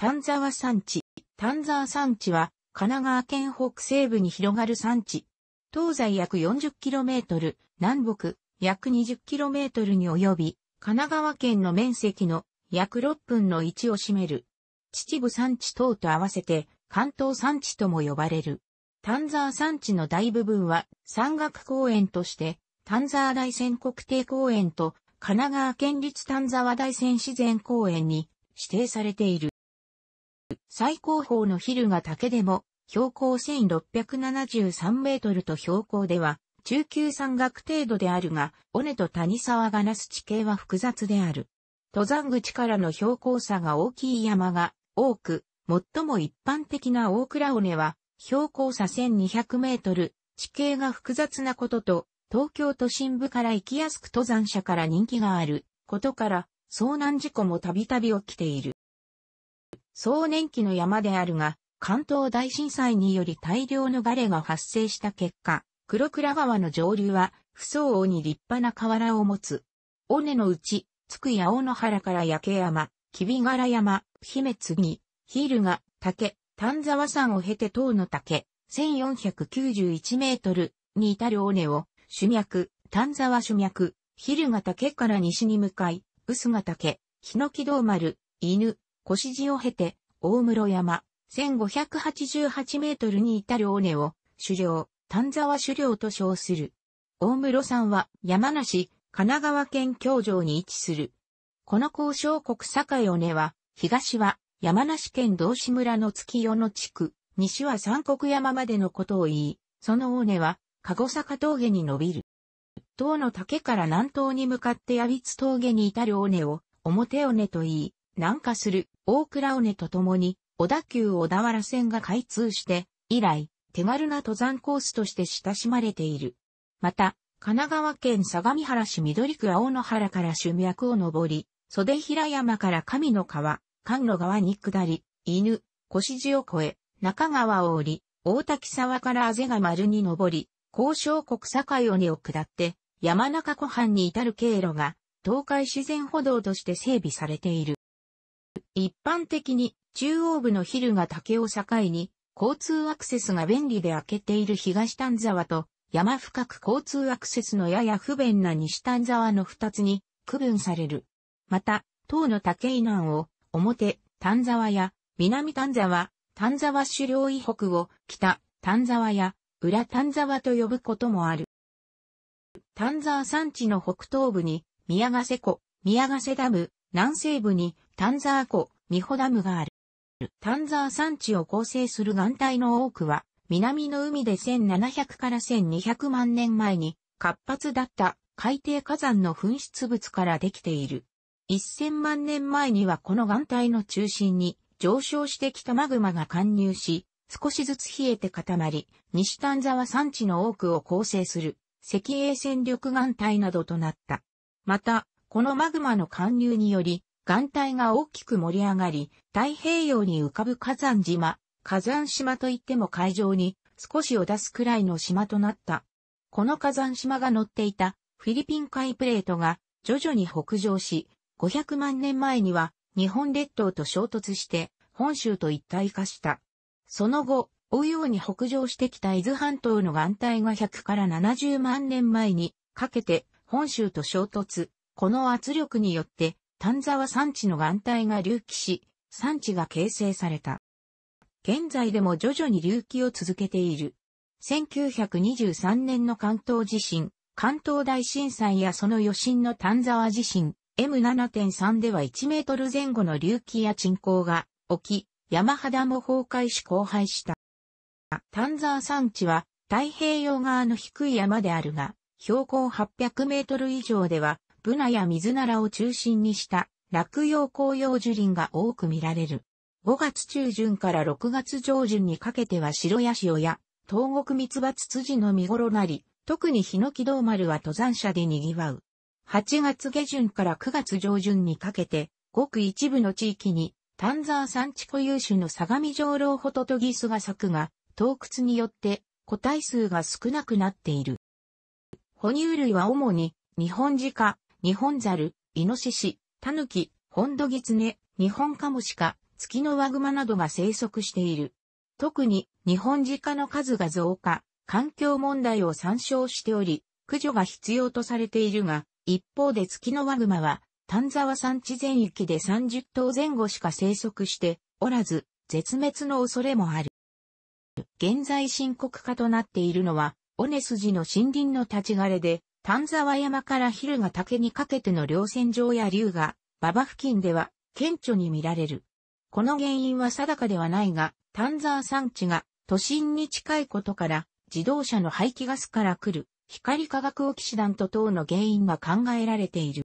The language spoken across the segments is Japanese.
丹沢山地。丹沢山地は、神奈川県北西部に広がる山地。東西約 40km、南北約 20km に及び、神奈川県の面積の約6分の1を占める。秩父山地等と合わせて、関東山地とも呼ばれる。丹沢山地の大部分は山岳公園として、丹沢大山国定公園と神奈川県立丹沢大山自然公園に指定されている。最高峰のヒルが竹でも、標高1673メートルと標高では、中級山岳程度であるが、尾根と谷沢がなす地形は複雑である。登山口からの標高差が大きい山が多く、最も一般的な大倉尾根は、標高差1200メートル、地形が複雑なことと、東京都心部から行きやすく登山者から人気があることから、遭難事故もたびたび起きている。壮年期の山であるが、関東大震災により大量の瓦礫が発生した結果、黒倉川の上流は、不相応に立派な瓦を持つ。尾根のうち、つくや尾の原から焼山、きびがら山、姫津に、ヒールが、竹、丹沢山を経て塔の竹、1491メートルに至る尾根を、主脈、丹沢主脈、ヒルが竹から西に向かい、臼が竹、ヒノキ道丸、犬、腰地を経て、大室山、1588メートルに至る尾根を、狩猟、丹沢狩猟と称する。大室山は山梨、神奈川県京城に位置する。この交渉国境尾根は、東は山梨県道志村の月夜の地区、西は三国山までのことを言い、その尾根は、籠坂峠に伸びる。塔の竹から南東に向かって矢光峠に至る尾根を、表尾根と言い、南下する大倉尾根とともに、小田急小田原線が開通して、以来、手軽な登山コースとして親しまれている。また、神奈川県相模原市緑区青野原から春脈を登り、袖平山から神の川、関の川に下り、犬、腰地を越え、中川を降り、大滝沢からあぜが丸に登り、交渉国境尾根を下って、山中湖畔に至る経路が、東海自然歩道として整備されている。一般的に中央部のヒルが竹を境に交通アクセスが便利で開けている東丹沢と山深く交通アクセスのやや不便な西丹沢の二つに区分される。また、東の竹井南を表丹沢や南丹沢、丹沢狩猟以北を北丹沢や裏丹沢と呼ぶこともある。丹沢山地の北東部に宮ヶ瀬湖、宮ヶ瀬ダム、南西部にタンザー湖、ミホダムがある。タンザー山地を構成する岩体の多くは、南の海で1700から1200万年前に活発だった海底火山の噴出物からできている。1000万年前にはこの岩体の中心に上昇してきたマグマが貫入し、少しずつ冷えて固まり、西丹沢山地の多くを構成する石英戦力岩体などとなった。また、このマグマの貫入により、岩体が大きく盛り上がり、太平洋に浮かぶ火山島、火山島といっても海上に少しを出すくらいの島となった。この火山島が乗っていたフィリピン海プレートが徐々に北上し、500万年前には日本列島と衝突して本州と一体化した。その後、追うように北上してきた伊豆半島の岩体が100から70万年前にかけて本州と衝突。この圧力によって丹沢山地の岩体が隆起し、山地が形成された。現在でも徐々に隆起を続けている。1923年の関東地震、関東大震災やその余震の丹沢地震、M7.3 では1メートル前後の隆起や沈降が起き、山肌も崩壊し荒廃した。丹沢山地は太平洋側の低い山であるが、標高800メートル以上ではブナやミズナラを中心にした落葉紅葉樹林が多く見られる。5月中旬から6月上旬にかけては白ヤシオや東国蜜蜂ツツジの見頃なり、特にヒノキドウ丸は登山者で賑わう。8月下旬から9月上旬にかけて、ごく一部の地域に、丹沢山地固有種の相模上老ホトトギスが咲くが、洞窟によって個体数が少なくなっている。哺乳類は主に、日本自家。日本ザル、イノシシ、タヌキ、ホンドギツネ、日本カモシカ、ツキノワグマなどが生息している。特に日本鹿の数が増加、環境問題を参照しており、駆除が必要とされているが、一方でツキノワグマは、丹沢山地全域で30頭前後しか生息しておらず、絶滅の恐れもある。現在深刻化となっているのは、オネスジの森林の立ち枯れで、丹沢山から昼が竹にかけての稜線上や竜が、馬場付近では顕著に見られる。この原因は定かではないが、丹沢山地が都心に近いことから、自動車の排気ガスから来る光化学オキシダント等の原因が考えられている。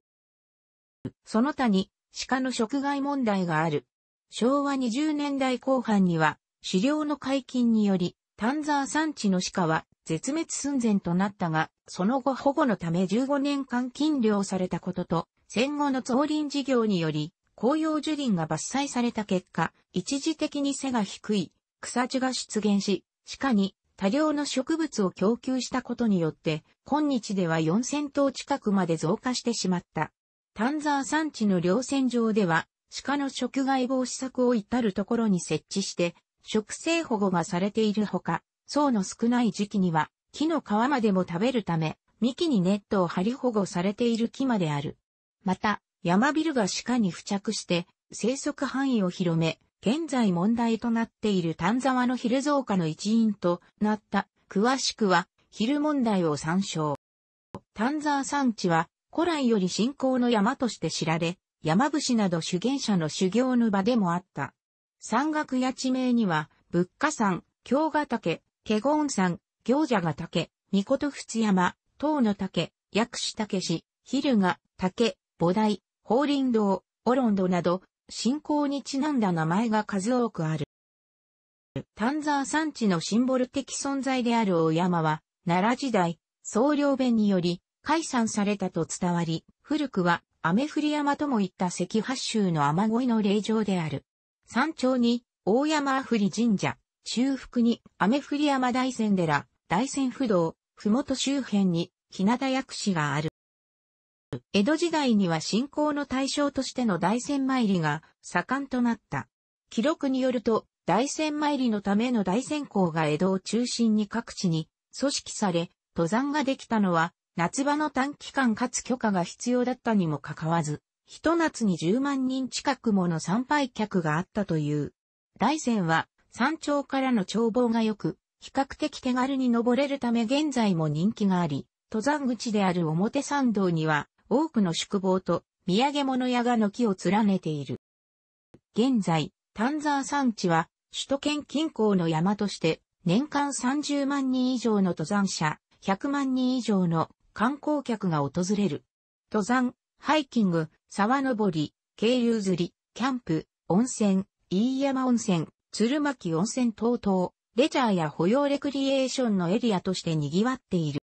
その他に鹿の食害問題がある。昭和20年代後半には狩猟の解禁により、丹沢山地の鹿は絶滅寸前となったが、その後保護のため15年間禁漁されたことと、戦後の造林事業により、紅葉樹林が伐採された結果、一時的に背が低い草地が出現し、鹿に多量の植物を供給したことによって、今日では4000頭近くまで増加してしまった。丹沢山地の稜線上では、鹿の食害防止策を至るところに設置して、植生保護がされているほか、層の少ない時期には、木の皮までも食べるため、幹にネットを張り保護されている木まである。また、ヤマビルが鹿に付着して、生息範囲を広め、現在問題となっている丹沢のヒル増加の一因となった、詳しくは、ヒル問題を参照。丹沢山地は、古来より信仰の山として知られ、山伏など修験者の修行の場でもあった。山岳や地名には、仏家山、京ヶ岳、ケゴン山、行者が竹、みこと淵山、塔の竹、薬師竹氏、ヒルが、竹、菩提、法輪堂、オロンドなど、信仰にちなんだ名前が数多くある。丹沢山地のシンボル的存在である大山は、奈良時代、僧侶弁により、解散されたと伝わり、古くは、雨降り山ともいった赤八州の雨乞いの霊場である。山頂に、大山あふり神社、中腹に雨降り山大仙寺、大仙不動、ふもと周辺に、日向薬師がある。江戸時代には信仰の対象としての大仙参りが盛んとなった。記録によると、大仙参りのための大仙港が江戸を中心に各地に組織され、登山ができたのは、夏場の短期間かつ許可が必要だったにもかかわらず、一夏に10万人近くもの参拝客があったという。大仙は山頂からの眺望が良く、比較的手軽に登れるため現在も人気があり、登山口である表参道には多くの宿坊と土産物屋が軒を連ねている。現在、丹沢山地は首都圏近郊の山として年間30万人以上の登山者、100万人以上の観光客が訪れる。登山、ハイキング、沢登り、渓流釣り、キャンプ、温泉、飯山温泉、鶴巻温泉等々、レジャーや保養レクリエーションのエリアとして賑わっている。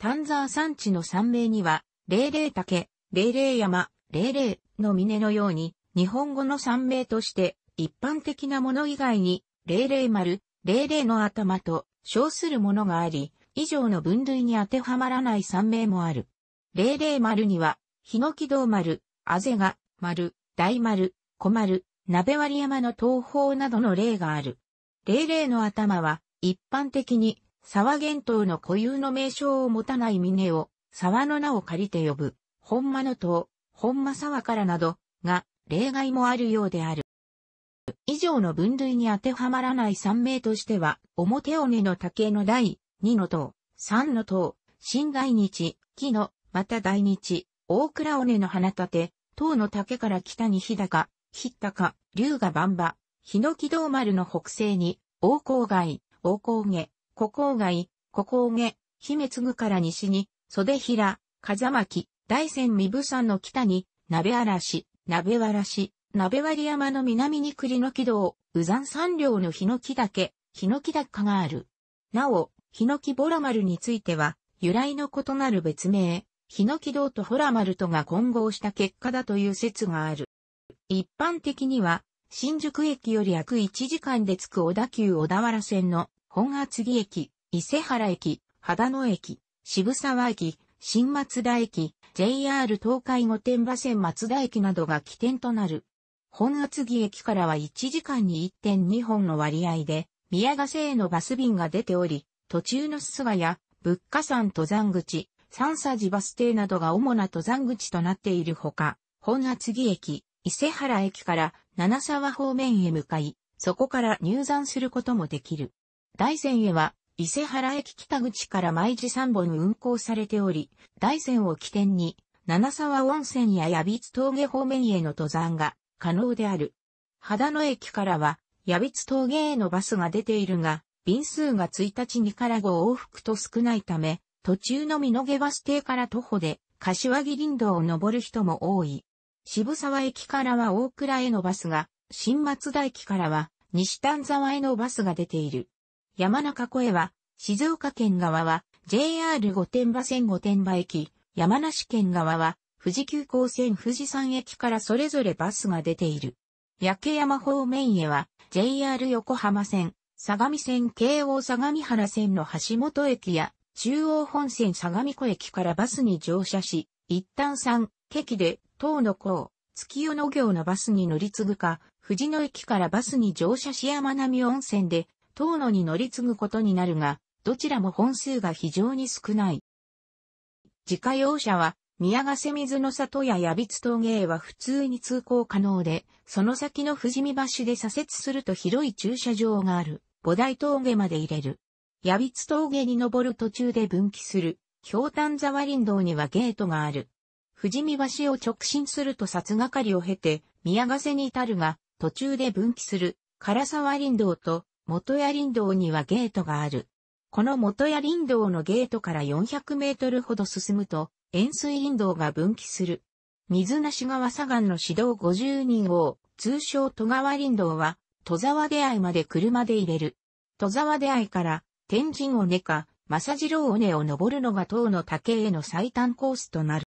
丹沢山地の山名には、霊霊竹、霊霊山、霊霊の峰のように、日本語の山名として、一般的なもの以外に、霊霊丸、霊霊の頭と称するものがあり、以上の分類に当てはまらない山名もある。霊霊丸には、ヒノキ道丸、あぜが、丸、大丸、小丸、鍋割山の東方などの例がある。霊霊の頭は、一般的に、沢源頭の固有の名称を持たない峰を、沢の名を借りて呼ぶ、本間の塔、本間沢からなど、が、例外もあるようである。以上の分類に当てはまらない三名としては、表尾根の竹の第二の塔、三の塔、新大日、木の、また大日、大倉尾根の花立て、塔の竹から北に日高、ヒッタカ、龍河万馬、ヒノキ道丸の北西に、王光街、王光下、古光街、古光下、姫継ぐから西に、袖平、風巻、大仙三部山の北に、鍋嵐、鍋わらし、鍋割山の南に栗の木道、右山山稜のヒノキ岳、ヒノキ高がある。なお、ヒノキボラ丸については、由来の異なる別名、ヒノキ道とホラ丸とが混合した結果だという説がある。一般的には、新宿駅より約1時間で着く小田急小田原線の本厚木駅、伊勢原駅、秦野駅、渋沢駅、新松田駅、JR 東海御殿場線松田駅などが起点となる。本厚木駅からは1時間に1.2本の割合で、宮ヶ瀬へのバス便が出ており、途中の須賀や、物価山登山口、三佐寺バス停などが主な登山口となっているほか、本厚木駅、伊勢原駅から七沢方面へ向かい、そこから入山することもできる。大山へは、伊勢原駅北口から毎時3本運行されており、大山を起点に、七沢温泉や矢光峠方面への登山が可能である。秦野駅からは、矢光峠へのバスが出ているが、便数が1日2から5往復と少ないため、途中の見逃バス停から徒歩で、柏木林道を登る人も多い。渋沢駅からは大倉へのバスが、新松田駅からは西丹沢へのバスが出ている。山中湖へは、静岡県側は JR 御殿場線御殿場駅、山梨県側は富士急行線富士山駅からそれぞれバスが出ている。焼山方面へは JR 横浜線、相模線京王相模原線の橋本駅や中央本線相模湖駅からバスに乗車し、一旦3、駅で、東の港、月夜野行のバスに乗り継ぐか、藤野駅からバスに乗車し山並み温泉で、東野に乗り継ぐことになるが、どちらも本数が非常に少ない。自家用車は、宮ヶ瀬水の里や矢筆峠へは普通に通行可能で、その先の富士見橋で左折すると広い駐車場がある、菩提峠まで入れる。矢筆峠に登る途中で分岐する、氷炭沢林道にはゲートがある。富士見橋を直進すると札係を経て、宮ヶ瀬に至るが、途中で分岐する、唐沢林道と元谷林道にはゲートがある。この元谷林道のゲートから400メートルほど進むと、円水林道が分岐する。水無川左岸の指導50人を、通称戸川林道は、戸沢出会いまで車で入れる。戸沢出会いから、天神尾根か、正次郎尾根を登るのが塔の竹への最短コースとなる。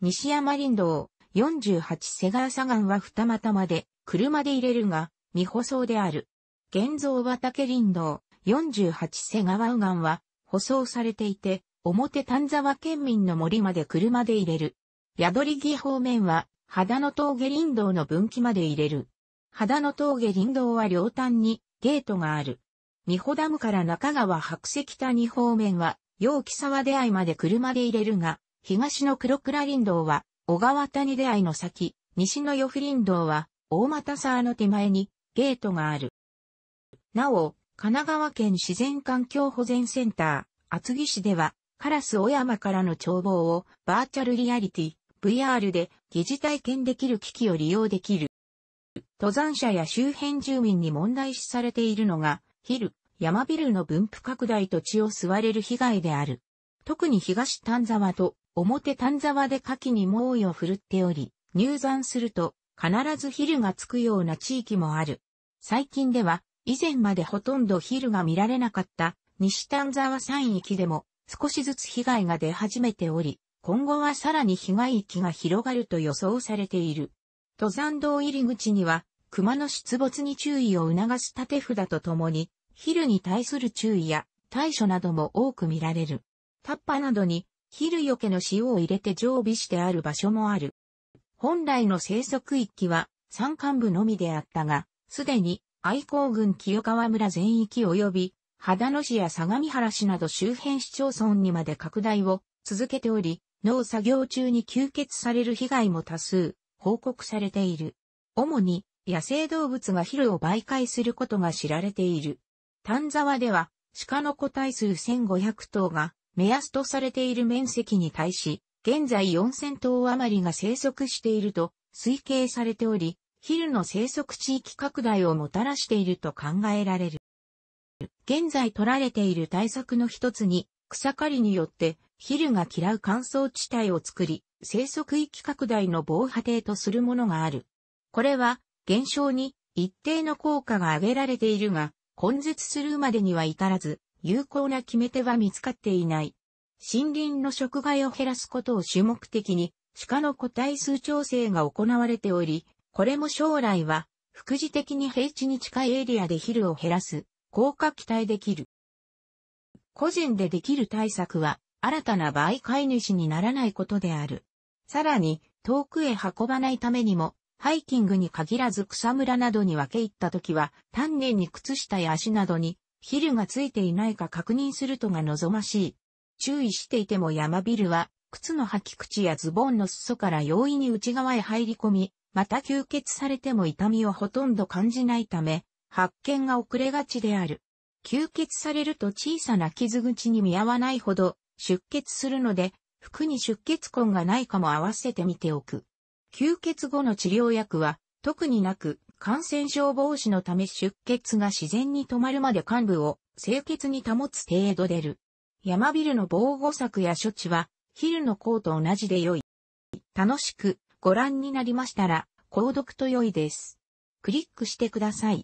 西山林道、48瀬川左岸は二股まで、車で入れるが、未舗装である。現像畑林道、48瀬川右岸は、舗装されていて、表丹沢県民の森まで車で入れる。宿り木方面は、肌の峠林道の分岐まで入れる。肌の峠林道は両端にゲートがある。美穂ダムから中川白石谷方面は、陽木沢出会いまで車で入れるが、東の黒倉林道は、小川谷出会いの先、西の与布林道は、大股沢の手前に、ゲートがある。なお、神奈川県自然環境保全センター、厚木市では、カラス小山からの眺望を、バーチャルリアリティ、VR で、疑似体験できる機器を利用できる。登山者や周辺住民に問題視されているのが、昼、山ビルの分布拡大と血を吸われる被害である。特に東丹沢と表丹沢で夏季に猛威を振るっており、入山すると必ずヒルがつくような地域もある。最近では、以前までほとんどヒルが見られなかった西丹沢山域でも少しずつ被害が出始めており、今後はさらに被害域が広がると予想されている。登山道入り口には、熊の出没に注意を促す縦札とともに、ヒルに対する注意や対処なども多く見られる。タッパなどに昼よけの塩を入れて常備してある場所もある。本来の生息域は山間部のみであったが、すでに愛好郡清川村全域及び、秦野市や相模原市など周辺市町村にまで拡大を続けており、農作業中に吸血される被害も多数報告されている。主に野生動物が昼を媒介することが知られている。丹沢では鹿の個体数1500頭が目安とされている面積に対し、現在4000頭余りが生息していると推計されており、ヒルの生息地域拡大をもたらしていると考えられる。現在取られている対策の一つに、草刈りによってヒルが嫌う乾燥地帯を作り、生息域拡大の防波堤とするものがある。これは、減少に一定の効果が挙げられているが、根絶するまでには至らず、有効な決め手は見つかっていない。森林の食害を減らすことを主目的に、鹿の個体数調整が行われており、これも将来は、副次的に平地に近いエリアで昼を減らす、効果期待できる。個人でできる対策は、新たな場合飼い主にならないことである。さらに、遠くへ運ばないためにも、ハイキングに限らず草むらなどに分け入った時は、丹念に靴下や足などにヒルがついていないか確認するとが望ましい。注意していても山ビルは、靴の履き口やズボンの裾から容易に内側へ入り込み、また吸血されても痛みをほとんど感じないため、発見が遅れがちである。吸血されると小さな傷口に見合わないほど出血するので、服に出血痕がないかも合わせてみておく。吸血後の治療薬は特になく、感染症防止のため出血が自然に止まるまで患部を清潔に保つ程度出る。山ビルの防護策や処置は、昼のの項と同じで良い。楽しくご覧になりましたら、購読と良いです。クリックしてください。